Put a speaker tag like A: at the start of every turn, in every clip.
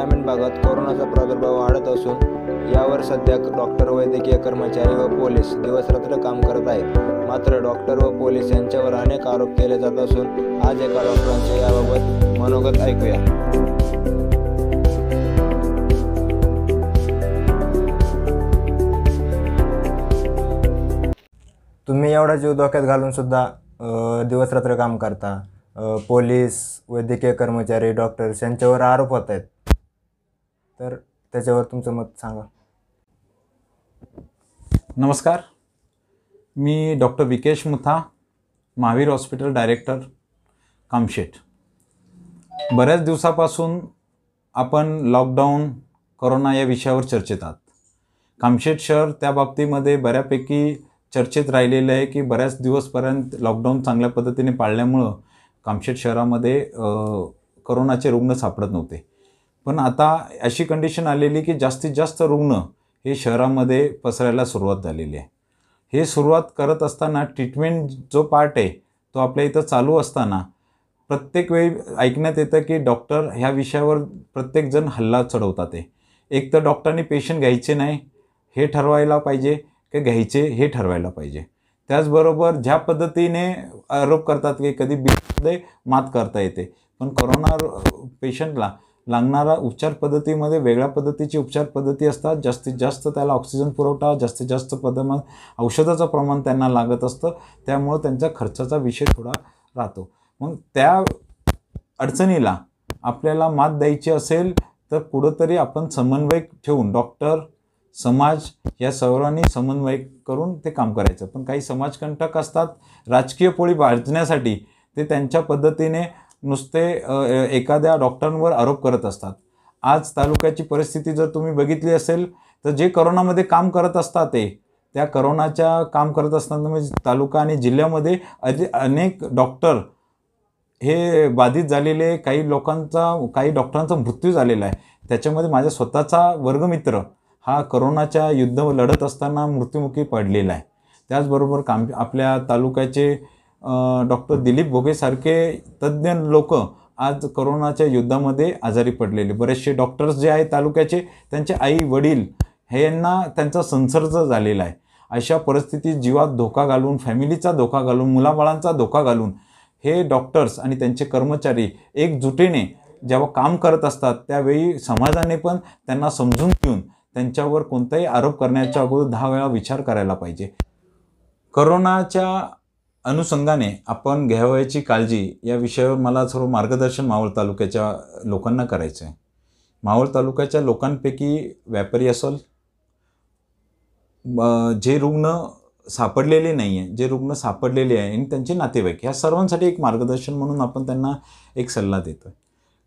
A: ग्रामीण भागात कोरोनाचा प्रादुर्भाव वाढत असून यावर सध्या डॉक्टर वैद्यकीय कर्मचारी व पोलीस दिवसरात्र काम करत आहेत मात्र डॉक्टर व पोलीस यांच्यावर अनेक आरोप केले जात असून आज एका डॉक्टरांचे याबाबत मनोगत ऐकूया तुम्ही एवढा जीव धोक्यात घालून सुद्धा दिवसरात्र काम करता पोलीस वैद्यकीय कर्मचारी डॉक्टर्स यांच्यावर आरोप होत आहेत तर त्याच्यावर तुमचं मत सांगा नमस्कार मी doctor Vikesh Mutha Mahavir hospital director Kamshet बऱ्याच दिवसापासून आपण लॉकडाऊन करोना या विषयावर चर्चेत आहात कामशेट शहर त्या बाबतीमध्ये बऱ्यापैकी चर्चेत राहिलेलं आहे की बऱ्याच दिवसपर्यंत लॉकडाऊन चांगल्या पद्धतीने पाळल्यामुळं कामशेट शहरामध्ये करोनाचे रुग्ण सापडत नव्हते पण आता अशी कंडिशन आलेली की जास्तीत जास्त रुग्ण हे शहरामध्ये पसरायला सुरुवात झालेली आहे हे सुरुवात करत असताना ट्रीटमेंट जो पार्ट आहे तो आपल्या इथं चालू असताना प्रत्येक वेळी ऐकण्यात येतं की डॉक्टर ह्या विषयावर प्रत्येकजण हल्ला चढवतात आहे एक तर डॉक्टरनी पेशंट घ्यायचे नाही हे ठरवायला पाहिजे की घ्यायचे हे ठरवायला पाहिजे त्याचबरोबर ज्या पद्धतीने आरोप करतात की कधी बीमध्ये मात करता येते पण करोना पेशंटला लागणारा उपचार पद्धतीमध्ये वेगळ्या पद्धतीची उपचार पद्धती असतात जास्तीत जास्त त्याला ऑक्सिजन पुरवठा जास्तीत जास्त पदमा औषधाचं प्रमाण त्यांना लागत असतं त्यामुळं त्यांचा खर्चाचा विषय थोडा राहतो मग त्या अडचणीला आपल्याला मात द्यायची असेल तर कुठंतरी आपण समन्वय ठेवून डॉक्टर समाज या सर्वांनी समन्वय करून ते काम करायचं पण काही समाजकंटक असतात राजकीय पोळी भाजण्यासाठी ते त्यांच्या पद्धतीने नुसते एखाद्या डॉक्टरांवर आरोप करत असतात आज तालुक्याची परिस्थिती जर तुम्ही बघितली असेल तर जे करोनामध्ये काम करत असतात ते त्या करोनाच्या काम करत असताना म्हणजे तालुका आणि जिल्ह्यामध्ये अजे अनेक डॉक्टर हे बाधित झालेले काही लोकांचा काही डॉक्टरांचा मृत्यू झालेला आहे त्याच्यामध्ये माझ्या स्वतःचा वर्गमित्र हा करोनाच्या युद्ध लढत असताना मृत्युमुखी पडलेला आहे त्याचबरोबर काम आपल्या तालुक्याचे डॉक्टर दिलीप भोगेसारखे तज्ज्ञ लोक आज करोनाच्या युद्धामध्ये आजारी पडलेले बरेचसे डॉक्टर्स जे आहेत तालुक्याचे त्यांचे आई वडील हे यांना त्यांचा संसर्ग झालेला आहे अशा परिस्थितीत जीवात धोका घालून फॅमिलीचा धोका घालून मुलाबाळांचा धोका घालून हे डॉक्टर्स आणि त्यांचे कर्मचारी एकजुटीने जेव्हा काम करत असतात त्यावेळी समाजाने पण त्यांना समजून घेऊन त्यांच्यावर कोणताही आरोप करण्याच्या अगोदर दहा वेळा विचार करायला पाहिजे करोनाच्या अनुषंगाने आपण घ्यावयाची काळजी या विषयावर मला सर्व मार्गदर्शन मावळ तालुक्याच्या लोकांना करायचं आहे मावळ तालुक्याच्या लोकांपैकी व्यापारी असेल जे रुग्ण सापडलेले नाही आहे जे रुग्ण सापडलेले आहे आणि त्यांचे नातेवाईक ह्या सर्वांसाठी एक मार्गदर्शन म्हणून आपण त्यांना एक सल्ला देतो आहे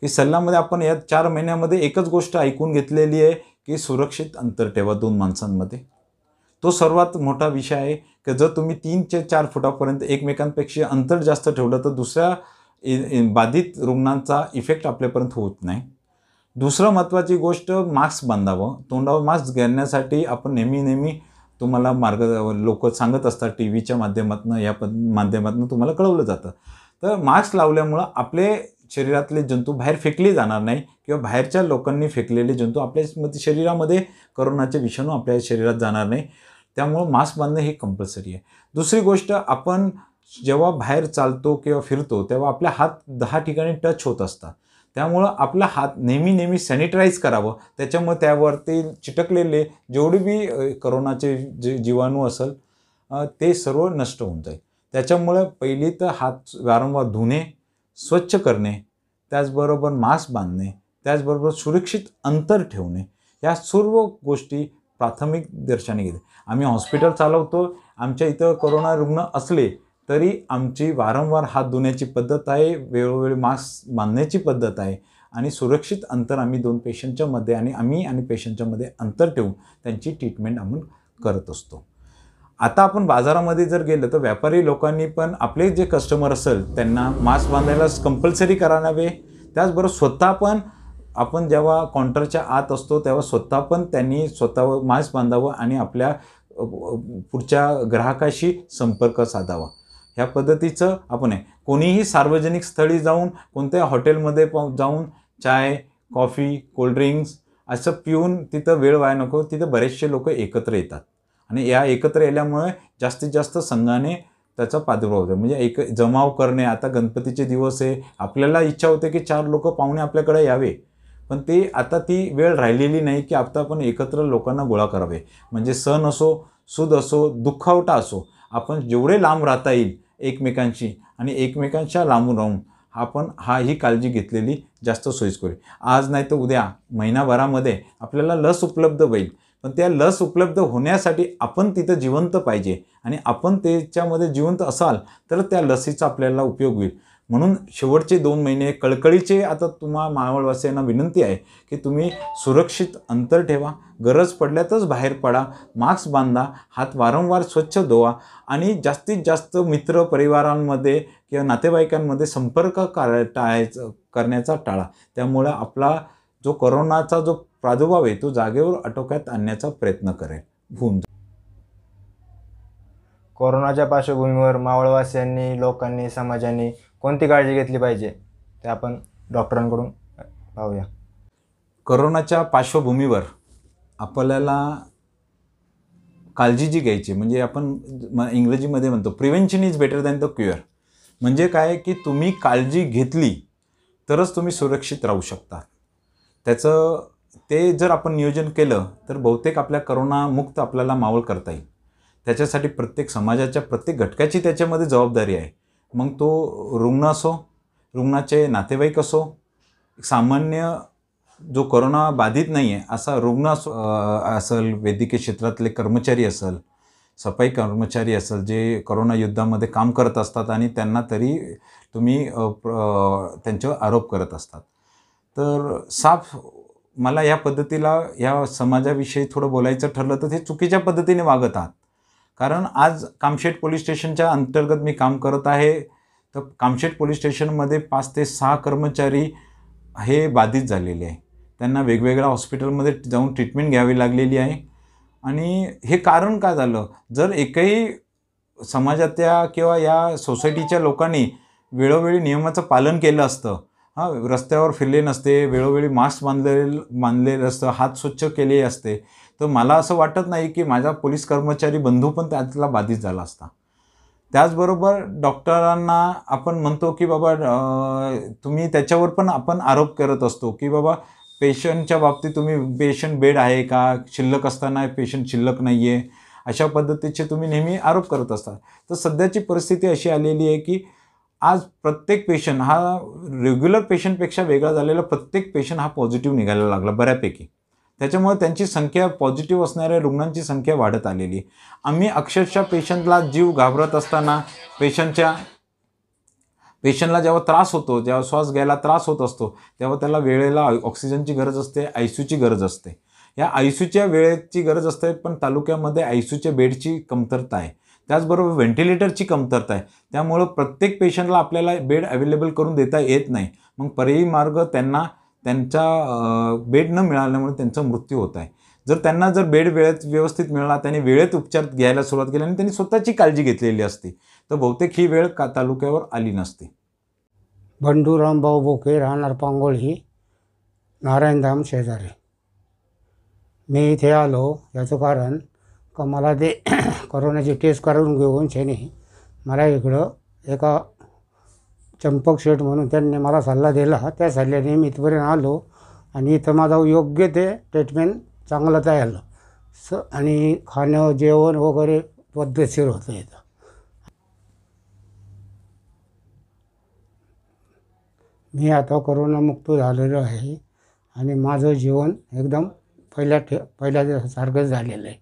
A: की सल्लामध्ये आपण या चार महिन्यामध्ये एकच गोष्ट ऐकून घेतलेली आहे की सुरक्षित अंतर ठेवा दोन माणसांमध्ये तो सर्वात मोठा विषय आहे की जर तुम्ही तीन ते चार फुटापर्यंत एकमेकांपेक्षा अंतर जास्त ठेवलं तर दुसऱ्या बाधित रुग्णांचा इफेक्ट आपल्यापर्यंत होत नाही दुसरं महत्त्वाची गोष्ट मास्क बांधावं तोंडावर मास्क घेण्यासाठी आपण नेहमी नेहमी तुम्हाला मार्ग लोक सांगत असतात टी व्हीच्या माध्यमातून या पद माध्यमातून तुम्हाला कळवलं जातं तर मास्क लावल्यामुळं आपले शरीरातले जंतू बाहेर फेकले जाणार नाही किंवा बाहेरच्या लोकांनी फेकलेले जंतू आपल्या शरीरामध्ये करोनाचे विषाणू आपल्या शरीरात जाणार नाही त्यामुळं मास्क बांधणं हे कंपल्सरी आहे दुसरी गोष्ट आपण जेव्हा बाहेर चालतो किंवा फिरतो तेव्हा आपल्या हात दहा ठिकाणी टच होत असतात त्यामुळं आपला हात नेहमी नेहमी सॅनिटाईज करावं त्याच्यामुळे त्यावरती चिटकलेले जेवढे बी करोनाचे जे जीवाणू असेल ते सर्व नष्ट होऊन जाईल त्याच्यामुळं पहिली तर हात वारंवार धुणे स्वच्छ करणे त्याचबरोबर मास्क बांधणे त्याचबरोबर सुरक्षित अंतर ठेवणे या सर्व गोष्टी प्राथमिक दर्शाने घेते आम्ही हॉस्पिटल चालवतो आमच्या इथं करोना रुग्ण असले तरी आमची वारंवार हात धुण्याची पद्धत आहे वेळोवेळी मास्क बांधण्याची पद्धत आहे आणि सुरक्षित अंतर आम्ही दोन पेशंटच्यामध्ये आणि आम्ही आणि पेशंटच्यामध्ये अंतर ठेवून त्यांची ट्रीटमेंट आम्ही करत असतो आता आपण बाजारामध्ये जर गेलं तर व्यापारी लोकांनी पण आपले जे कस्टमर असेल त्यांना मास्क बांधायला कंपल्सरी करावे त्याचबरोबर स्वतः पण आपण जेव्हा काउंटरच्या आत असतो तेव्हा स्वतः पण त्यांनी स्वतः मास्क बांधावं आणि आपल्या पुढच्या ग्राहकाशी संपर्क साधावा ह्या पद्धतीचं आपण आहे कोणीही सार्वजनिक स्थळी जाऊन कोणत्या हॉटेलमध्ये प जाऊन चाय कॉफी कोल्ड्रिंक्स असं पिऊन तिथं वेळ वाया नको तिथं बरेचसे लोक एकत्र येतात आणि या एकत्र येल्यामुळे जास्तीत जास्त संघाने त्याचा प्रादुर्भाव होतो म्हणजे एक जमाव करणे आता गणपतीचे दिवस आहे आपल्याला इच्छा होते की चार लोक पाहुणे आपल्याकडे यावे पण ते आता ती वेळ राहिलेली नाही की आता आपण एकत्र लोकांना गोळा करावे म्हणजे सण असो सुद असो दुखावटा असो आपण जेवढे लांब राहता येईल एकमेकांशी आणि एकमेकांच्या लांबून राहून आपण हा ही काळजी घेतलेली जास्त सोयीस्कर आज नाही तर उद्या महिनाभरामध्ये आपल्याला लस उपलब्ध होईल पण त्या लस उपलब्ध होण्यासाठी आपण तिथं जिवंत पाहिजे आणि आपण त्याच्यामध्ये जिवंत असाल तर त्या लसीचा आपल्याला उपयोग होईल म्हणून शेवटचे दोन महिने कळकळीचे आता तुम्हा मावळवासियांना विनंती आहे की तुम्ही सुरक्षित अंतर ठेवा गरज पडल्यातच बाहेर पडा मास्क बांधा हात वारंवार स्वच्छ धुवा आणि जास्तीत जास्त मित्र परिवारांमध्ये किंवा नातेवाईकांमध्ये संपर्क टाळायचं करण्याचा टाळा त्यामुळं आपला जो करोनाचा जो प्रादुर्भाव येतो जागेवर आटोक्यात आणण्याचा प्रयत्न करेल भूम कोरोनाच्या पार्श्वभूमीवर मावळवासियांनी लोकांनी समाजाने कोणती काळजी घेतली पाहिजे ते आपण डॉक्टरांकडून पाहूया करोनाच्या पार्श्वभूमीवर आपल्याला काळजी जी घ्यायची म्हणजे आपण इंग्रजीमध्ये म्हणतो prevention is better than the cure म्हणजे काय की तुम्ही काळजी घेतली तरच तुम्ही सुरक्षित राहू शकता त्याचं ते जर आपण नियोजन केलं तर बहुतेक आपल्या करोनामुक्त आपल्याला मावळ करता येईल त्याच्यासाठी प्रत्येक समाजाच्या प्रत्येक घटकाची त्याच्यामध्ये जबाबदारी आहे मग तो रुग्ण असो रुग्णाचे नातेवाईक असो सामान्य जो करोना बाधित नाही आहे असा रुग्ण असो असेल वैद्यकीय क्षेत्रातले कर्मचारी असेल सफाई कर्मचारी असेल जे करोना युद्धामध्ये काम करत असतात आणि त्यांना तरी तुम्ही त्यांच्यावर आरोप करत असतात तर साफ मला या पद्धतीला या समाजाविषयी थोडं बोलायचं ठरलं तर ते चुकीच्या पद्धतीने वागत आहात कारण आज कामशेट पोलीस स्टेशनच्या अंतर्गत मी काम करत आहे तर कामशेट पोलीस स्टेशनमध्ये पाच ते सहा कर्मचारी हे बाधित झालेले आहे त्यांना वेगवेगळ्या हॉस्पिटलमध्ये जाऊन ट्रीटमेंट घ्यावी लागलेली आहे आणि हे कारण का झालं जर एकही समाजातल्या किंवा या सोसायटीच्या लोकांनी वेळोवेळी नियमाचं पालन केलं असतं हां रस्त्यावर फिरले नसते वेळोवेळी मास्क बांधलेले बांधलेलं असतं हात स्वच्छ केले असते तर मला असं वाटत नाही की माझा पोलीस कर्मचारी बंधू पण त्यातला बाधित झाला असता त्याचबरोबर डॉक्टरांना आपण म्हणतो की बाबा तुम्ही त्याच्यावर पण आपण आरोप करत असतो की बाबा पेशंटच्या बाबतीत तुम्ही पेशंट बेड आहे का शिल्लक असताना पेशंट शिल्लक नाही आहे अशा पद्धतीचे तुम्ही नेहमी आरोप करत असता तर सध्याची परिस्थिती अशी आलेली आहे की आज प्रत्येक पेशंट हा रेग्युलर पेशंटपेक्षा वेगळा झालेला प्रत्येक पेशंट हा पॉझिटिव्ह निघायला लागला बऱ्यापैकी त्याच्यामुळे त्यांची संख्या पॉझिटिव्ह असणाऱ्या रुग्णांची संख्या वाढत आलेली आम्ही अक्षरशः पेशंटला जीव घाबरत असताना पेशंटच्या पेशंटला जेव्हा त्रास होतो जेव्हा श्वास घ्यायला त्रास होत असतो तेव्हा त्याला वेळेला ऑक्सिजनची गरज असते आय गरज असते या आय सूच्या वेळेची गरज असते पण तालुक्यामध्ये आय सूच्या बेडची कमतरता आहे त्याचबरोबर व्हेंटिलेटरची कमतरता आहे त्यामुळं प्रत्येक पेशंटला आपल्याला बेड अवेलेबल करून देता येत नाही मग पर्यायी मार्ग त्यांना त्यांचा बेड न मिळाल्यामुळे त्यांचा मृत्यू होत आहे जर त्यांना जर बेड वेळेत व्यवस्थित मिळाला त्यांनी वेळेत उपचार घ्यायला सुरुवात केली आणि त्यांनी स्वतःची काळजी घेतलेली असते तर बहुतेक ही वेळ का तालुक्यावर आली नसते बंडूराम भाऊ बोके राहणार ही नारायणधाम शेजारी मी इथे आलो याचं कारण का मला ते करोनाची टेस्ट करून घेऊन शेने मला इकडं एका चंपक शेठ म्हणून त्यांनी मला सल्ला दिला त्या सल्ल्याने मी इथपर्यंत आलो आणि इथं माझा योग्य ते ट्रीटमेंट चांगलं तयार आलं स आणि खाणं जेवण वगैरे पद्धतशीर होतं इथं मी आता करोनामुक्त झालेलो आहे आणि माझं जीवन एकदम पहिल्या ठे पहिल्या सारखंच झालेलं आहे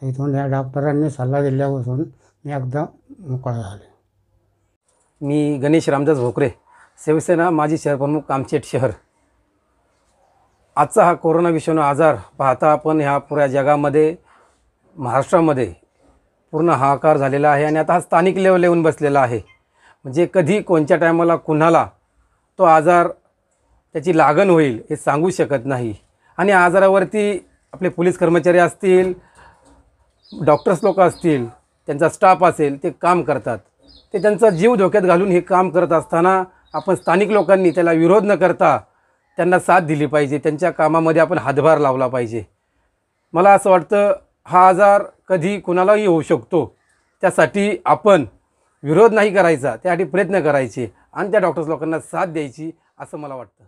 A: तिथून या डॉक्टरांनी सल्ला दिल्यापासून मी एकदा मोकळा झाले मी गणेश रामदास भोकरे शिवसेना माजी शहरप्रमुख कामचेट शहर आजचा हा कोरोना विषाणू आजार पाहता आपण ह्या पुऱ्या जगामध्ये महाराष्ट्रामध्ये पूर्ण हाकार झालेला आहे आणि आता हा स्थानिक लेवल येऊन बसलेला आहे म्हणजे कधी कोणत्या टायमाला कुणाला तो आजार त्याची लागण होईल हे सांगू शकत नाही आणि आजारावरती आपले पोलीस कर्मचारी असतील डॉक्टर्स लोक असतील त्यांचा स्टाफ असेल ते काम करतात ते त्यांचा जीव धोक्यात घालून हे काम करत असताना आपण स्थानिक लोकांनी त्याला विरोध न करता त्यांना साथ दिली पाहिजे त्यांच्या कामामध्ये आपण हातभार लावला पाहिजे मला असं वाटतं हा आजार कधी कुणालाही होऊ शकतो त्यासाठी आपण विरोध नाही करायचा त्यासाठी प्रयत्न करायचे आणि त्या डॉक्टर्स लोकांना साथ द्यायची असं मला वाटतं